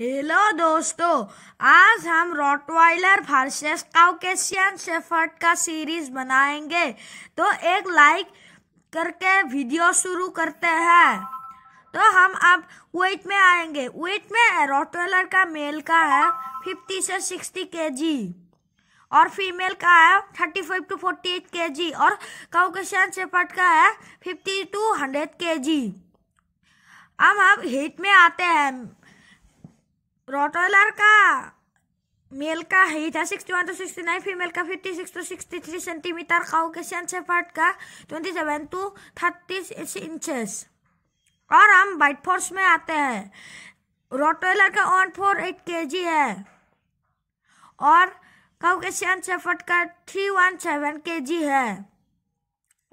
hello दोस्तों आज हम रॉटवाइलर वर्सेस काउकेशियन शेफर्ड का सीरीज बनाएंगे तो एक लाइक करके वीडियो शुरू करते हैं तो हम अब वेट में आएंगे वेट में रॉटवाइलर का मेल का है 50 से 60 केजी और फीमेल का है 35 टू 48 केजी और काउकेशियन शेफर्ड का है 50 टू 100 केजी अब हम हीट में आते हैं रोटोलर का मेल का ही था sixty one to sixty nine female का fifty six to sixty three centimetre से फर्ट का twenty seven to thirty inches और हम बाइट फोर्स में आते हैं रोटोलर का वन फोर एट के जी है और से फर्ट का थ्री वन सेवन के जी है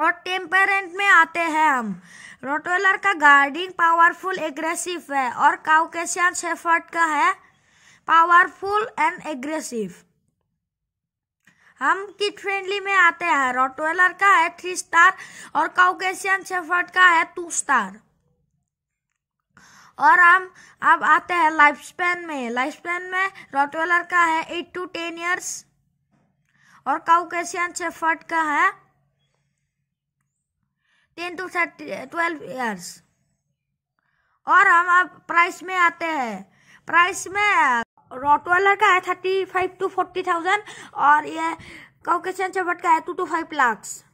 और टेम्परेंट में आते हैं हम रोटोलर का गार्डिंग पावरफुल एग्रेसिव है और काउकेशियन शेफर्ड का है पावरफुल एंड एग्रेसिव हम किट फ्रेंडली में आते हैं रोटोलर का है थ्री स्टार और काउकेशियन शेफर्ड का है टू स्टार और हम अब आते हैं लाइफ स्पेन में लाइफ स्पेन में रोटवेलर का है एट टू टेन इयर्स और काउकेशियन शेफर्ड का है टेन टू ट्वेल्व ईयर्स और हम अब प्राइस में आते हैं प्राइस में रॉटवेलर का है thirty five two forty thousand और ये काउकेशन चबट का है टू टू फाइव लाख